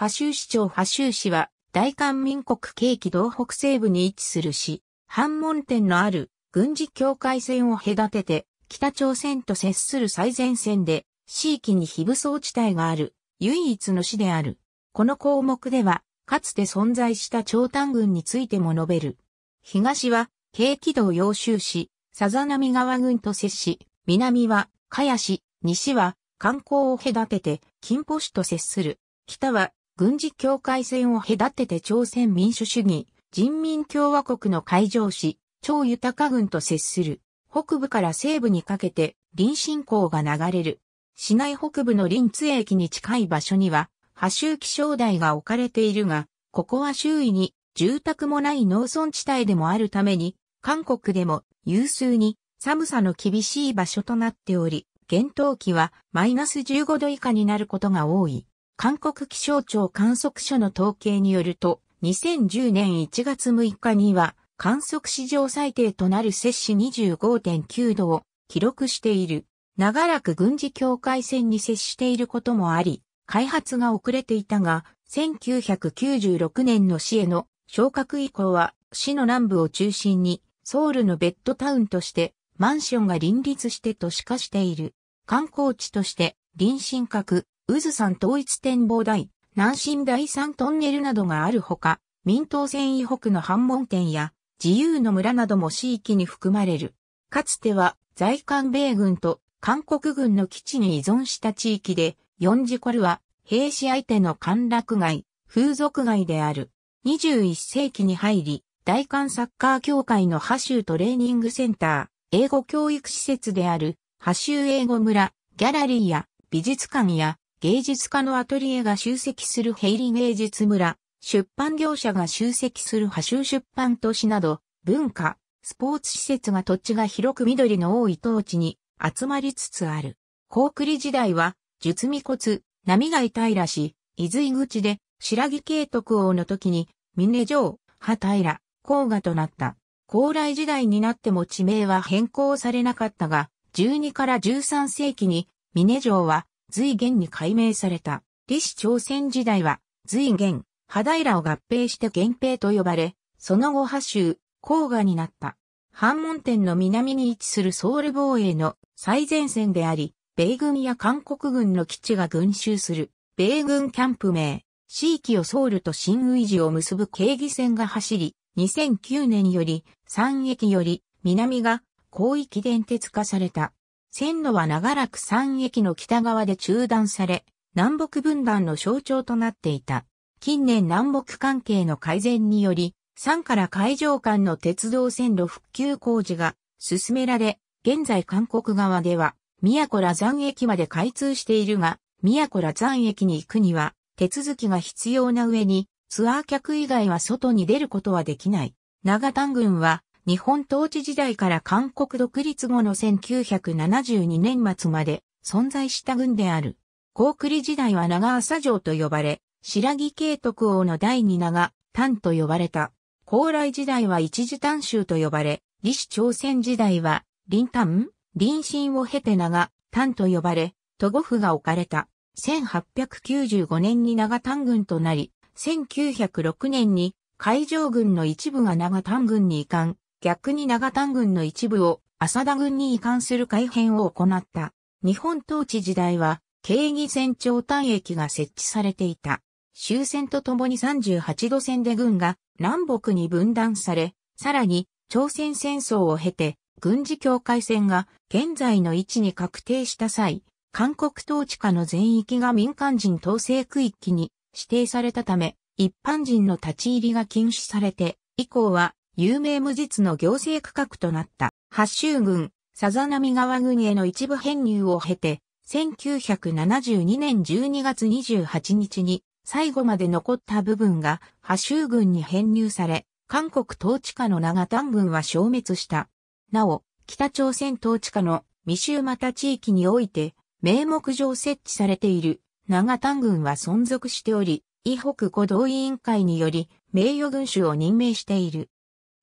波州市長波州市は、大韓民国景気道北西部に位置する市、反問点のある軍事境界線を隔てて、北朝鮮と接する最前線で、地域に非武装地帯がある、唯一の市である。この項目では、かつて存在した長短軍についても述べる。東は、景気道要州市、さざ波川軍と接し、南は、かや市、西は、観光を隔てて、金保市と接する。北は、軍事境界線を隔てて朝鮮民主主義、人民共和国の海上市、超豊か軍と接する。北部から西部にかけて、臨新港が流れる。市内北部の臨津駅に近い場所には、波州気象台が置かれているが、ここは周囲に住宅もない農村地帯でもあるために、韓国でも有数に寒さの厳しい場所となっており、厳冬期はマイナス15度以下になることが多い。韓国気象庁観測所の統計によると、2010年1月6日には観測史上最低となる摂氏25.9度を記録している。長らく軍事境界線に接していることもあり、開発が遅れていたが、1996年の市への昇格以降は、市の南部を中心に、ソウルのベッドタウンとして、マンションが林立して都市化している。観光地として、林深閣、渦山統一展望台、南進第三トンネルなどがあるほか、民東線以北の反門店や自由の村なども地域に含まれる。かつては在韓米軍と韓国軍の基地に依存した地域で、四次コルは兵士相手の歓楽街、風俗街である。21世紀に入り、大韓サッカー協会のハ州トレーニングセンター、英語教育施設であるハ州英語村、ギャラリーや美術館や芸術家のアトリエが集積するヘイリ芸術村、出版業者が集積する波州出版都市など、文化、スポーツ施設が土地が広く緑の多い当地に集まりつつある。高栗時代は、術未骨、波が平氏、伊豆井口で、白木慶徳王の時に、峰城、葉平、甲賀となった。高麗時代になっても地名は変更されなかったが、12から13世紀に、峰城は、随元に改名された。李氏朝鮮時代は、随元、肌平を合併して源平と呼ばれ、その後波州、黄河になった。反門店の南に位置するソウル防衛の最前線であり、米軍や韓国軍の基地が群衆する、米軍キャンプ名、地域をソウルと新宇治を結ぶ京義線が走り、2009年より、三駅より、南が広域電鉄化された。線路は長らく3駅の北側で中断され、南北分断の象徴となっていた。近年南北関係の改善により、山から海上間の鉄道線路復旧工事が進められ、現在韓国側では、宮古羅山駅まで開通しているが、宮古羅山駅に行くには、手続きが必要な上に、ツアー客以外は外に出ることはできない。長丹郡は、日本統治時代から韓国独立後の1972年末まで存在した軍である。高栗時代は長朝城と呼ばれ、白木慶徳王の第二名が丹と呼ばれた。高麗時代は一時丹州と呼ばれ、李氏朝鮮時代は林丹、林心を経て長、丹と呼ばれ、都護府が置かれた。1895年に長丹軍となり、1906年に海上軍の一部が長丹軍に移管逆に長田軍の一部を浅田軍に移管する改変を行った。日本統治時代は、京義線長短駅が設置されていた。終戦とともに38度線で軍が南北に分断され、さらに朝鮮戦争を経て軍事境界線が現在の位置に確定した際、韓国統治下の全域が民間人統制区域に指定されたため、一般人の立ち入りが禁止されて、以降は有名無実の行政区画となった八州郡、さざ波川郡への一部編入を経て、1972年12月28日に最後まで残った部分が八州軍に編入され、韓国統治下の長丹軍は消滅した。なお、北朝鮮統治下の未州又地域において、名目上設置されている長丹軍は存続しており、伊北古道委員会により名誉軍主を任命している。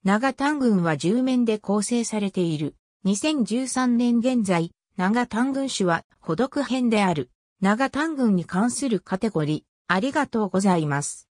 長丹郡は10面で構成されている。2013年現在、長丹郡市は、補読編である。長丹郡に関するカテゴリー、ありがとうございます。